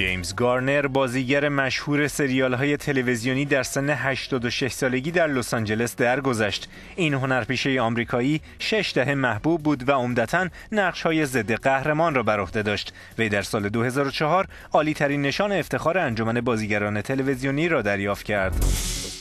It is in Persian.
جیمز گارنر بازیگر مشهور سریال های تلویزیونی در سن 86 سالگی در لس آنجلس درگذشت. این هنرپیشه آمریکایی شش دهه محبوب بود و عمدتا نقش های ضد قهرمان را بر عهده داشت. وی در سال 2004 عالی ترین نشان افتخار انجمن بازیگران تلویزیونی را دریافت کرد.